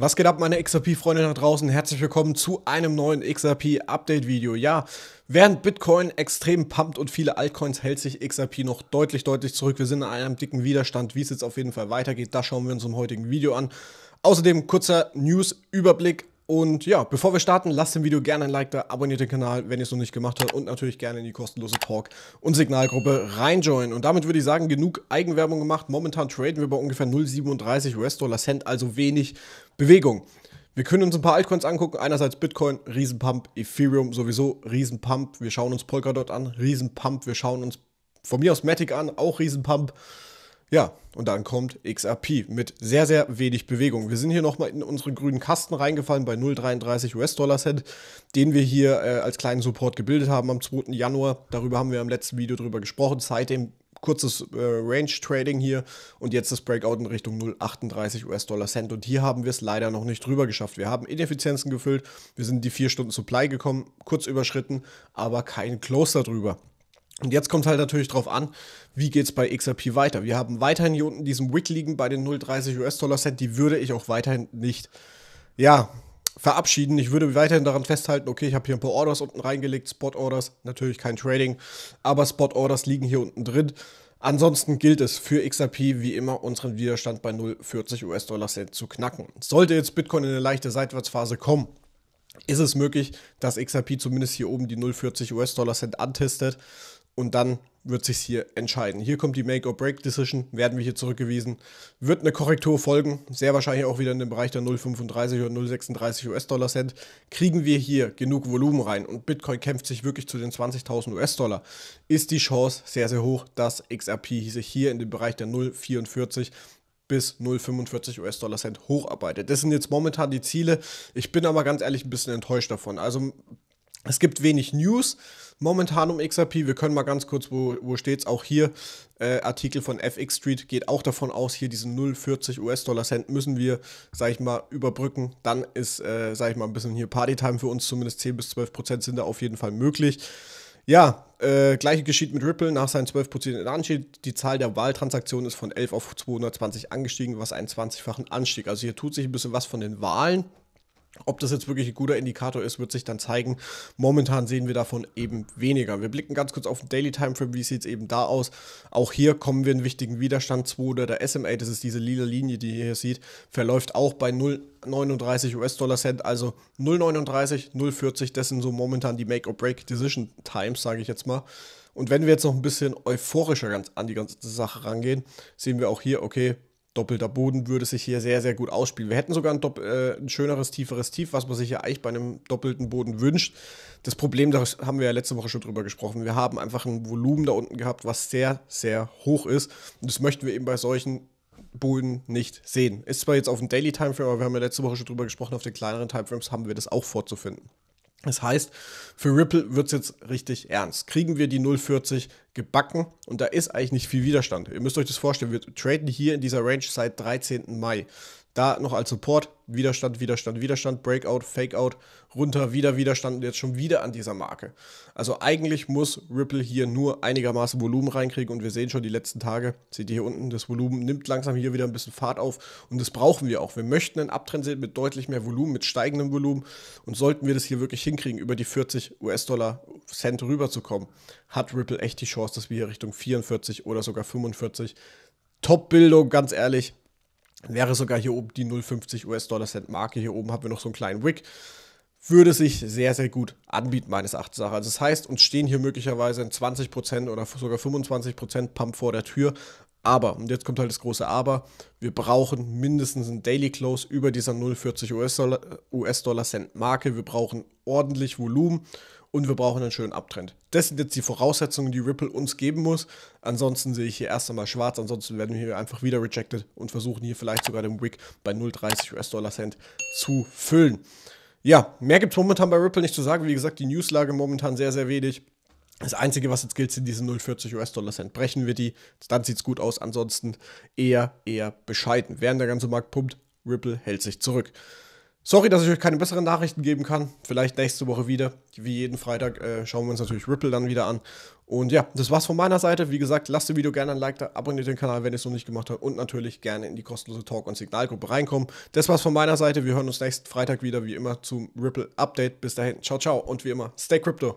Was geht ab, meine XRP-Freunde da draußen? Herzlich willkommen zu einem neuen XRP-Update-Video. Ja, während Bitcoin extrem pumpt und viele Altcoins hält sich XRP noch deutlich, deutlich zurück. Wir sind in einem dicken Widerstand. Wie es jetzt auf jeden Fall weitergeht, das schauen wir uns im heutigen Video an. Außerdem kurzer News-Überblick und ja, bevor wir starten, lasst dem Video gerne ein Like da, abonniert den Kanal, wenn ihr es noch nicht gemacht habt und natürlich gerne in die kostenlose Talk- und Signalgruppe reinjoinen. Und damit würde ich sagen, genug Eigenwerbung gemacht. Momentan traden wir bei ungefähr 0,37 US-Dollar Cent, also wenig Bewegung. Wir können uns ein paar Altcoins angucken. Einerseits Bitcoin, Riesenpump, Ethereum sowieso, Riesenpump. Wir schauen uns Polkadot an, Riesenpump. Wir schauen uns von mir aus Matic an, auch Riesenpump. Ja, und dann kommt XRP mit sehr, sehr wenig Bewegung. Wir sind hier nochmal in unseren grünen Kasten reingefallen bei 0,33 US-Dollar-Cent, den wir hier äh, als kleinen Support gebildet haben am 2. Januar. Darüber haben wir im letzten Video drüber gesprochen. Seitdem kurzes äh, Range-Trading hier und jetzt das Breakout in Richtung 0,38 US-Dollar-Cent. Und hier haben wir es leider noch nicht drüber geschafft. Wir haben Ineffizienzen gefüllt, wir sind die 4-Stunden-Supply gekommen, kurz überschritten, aber kein Closer drüber. Und jetzt kommt halt natürlich drauf an, wie geht es bei XRP weiter. Wir haben weiterhin hier unten diesen Wick liegen bei den 0,30 US-Dollar-Cent. Die würde ich auch weiterhin nicht, ja, verabschieden. Ich würde weiterhin daran festhalten, okay, ich habe hier ein paar Orders unten reingelegt, Spot-Orders, natürlich kein Trading, aber Spot-Orders liegen hier unten drin. Ansonsten gilt es für XRP wie immer, unseren Widerstand bei 0,40 US-Dollar-Cent zu knacken. Sollte jetzt Bitcoin in eine leichte Seitwärtsphase kommen, ist es möglich, dass XRP zumindest hier oben die 0,40 US-Dollar-Cent antestet und dann wird sich hier entscheiden. Hier kommt die Make-or-Break-Decision, werden wir hier zurückgewiesen. Wird eine Korrektur folgen, sehr wahrscheinlich auch wieder in dem Bereich der 0,35 oder 0,36 US-Dollar-Cent. Kriegen wir hier genug Volumen rein und Bitcoin kämpft sich wirklich zu den 20.000 US-Dollar, ist die Chance sehr, sehr hoch, dass XRP sich hier in dem Bereich der 0,44 bis 0,45 US-Dollar-Cent hocharbeitet. Das sind jetzt momentan die Ziele. Ich bin aber ganz ehrlich ein bisschen enttäuscht davon. Also es gibt wenig News momentan um XRP. Wir können mal ganz kurz, wo, wo steht es? Auch hier, äh, Artikel von FX Street geht auch davon aus, hier diesen 0,40 US-Dollar-Cent müssen wir, sag ich mal, überbrücken. Dann ist, äh, sag ich mal, ein bisschen hier Partytime für uns. Zumindest 10 bis 12 Prozent sind da auf jeden Fall möglich. Ja, äh, gleiche geschieht mit Ripple nach seinen 12% Anstieg. Die Zahl der Wahltransaktionen ist von 11 auf 220 angestiegen, was einen 20-fachen Anstieg. Also hier tut sich ein bisschen was von den Wahlen. Ob das jetzt wirklich ein guter Indikator ist, wird sich dann zeigen. Momentan sehen wir davon eben weniger. Wir blicken ganz kurz auf den Daily Timeframe. Wie sieht es eben da aus? Auch hier kommen wir in wichtigen Widerstand. 2 oder der SMA, das ist diese lila Linie, die ihr hier sieht, verläuft auch bei 0,39 US-Dollar-Cent. Also 0,39, 0,40, das sind so momentan die Make-or-Break-Decision-Times, sage ich jetzt mal. Und wenn wir jetzt noch ein bisschen euphorischer an die ganze Sache rangehen, sehen wir auch hier, okay, doppelter Boden würde sich hier sehr, sehr gut ausspielen. Wir hätten sogar ein, äh, ein, schöneres, tieferes Tief, was man sich ja eigentlich bei einem doppelten Boden wünscht. Das Problem, da haben wir ja letzte Woche schon drüber gesprochen, wir haben einfach ein Volumen da unten gehabt, was sehr, sehr hoch ist. Und das möchten wir eben bei solchen Boden nicht sehen. Ist zwar jetzt auf dem Daily Timeframe, aber wir haben ja letzte Woche schon drüber gesprochen, auf den kleineren Timeframes haben wir das auch vorzufinden. Das heißt, für Ripple wird es jetzt richtig ernst. Kriegen wir die 0,40 gebacken und da ist eigentlich nicht viel Widerstand. Ihr müsst euch das vorstellen, wir traden hier in dieser Range seit 13. Mai. Da noch als Support, Widerstand, Widerstand, Widerstand, Breakout, Fakeout, runter, wieder Widerstand und jetzt schon wieder an dieser Marke. Also eigentlich muss Ripple hier nur einigermaßen Volumen reinkriegen und wir sehen schon die letzten Tage, seht ihr hier unten, das Volumen nimmt langsam hier wieder ein bisschen Fahrt auf und das brauchen wir auch. Wir möchten einen Abtrend sehen mit deutlich mehr Volumen, mit steigendem Volumen und sollten wir das hier wirklich hinkriegen, über die 40 US-Dollar Cent rüberzukommen, hat Ripple echt die Chance, dass wir hier Richtung 44 oder sogar 45 Top-Bildung, ganz ehrlich, Wäre sogar hier oben die 0,50 US-Dollar-Cent Marke. Hier oben haben wir noch so einen kleinen Wick. Würde sich sehr, sehr gut anbieten, meines Erachtens. Also, das heißt, uns stehen hier möglicherweise 20% oder sogar 25% Pump vor der Tür. Aber, und jetzt kommt halt das große Aber, wir brauchen mindestens ein Daily Close über dieser 0,40 US-Dollar Cent Marke. Wir brauchen ordentlich Volumen und wir brauchen einen schönen Abtrend. Das sind jetzt die Voraussetzungen, die Ripple uns geben muss. Ansonsten sehe ich hier erst einmal schwarz, ansonsten werden wir hier einfach wieder rejected und versuchen hier vielleicht sogar den Wick bei 0,30 US-Dollar Cent zu füllen. Ja, mehr gibt es momentan bei Ripple nicht zu sagen. Wie gesagt, die Newslage momentan sehr, sehr wenig. Das Einzige, was jetzt gilt, sind diese 0,40 US-Dollar-Cent. Brechen wir die, dann sieht es gut aus. Ansonsten eher, eher bescheiden. Während der ganze Markt pumpt, Ripple hält sich zurück. Sorry, dass ich euch keine besseren Nachrichten geben kann. Vielleicht nächste Woche wieder. Wie jeden Freitag äh, schauen wir uns natürlich Ripple dann wieder an. Und ja, das war's von meiner Seite. Wie gesagt, lasst dem Video gerne ein Like da, abonniert den Kanal, wenn ihr es noch nicht gemacht habt. Und natürlich gerne in die kostenlose Talk- und Signalgruppe reinkommen. Das war's von meiner Seite. Wir hören uns nächsten Freitag wieder, wie immer, zum Ripple Update. Bis dahin, ciao, ciao und wie immer, stay crypto.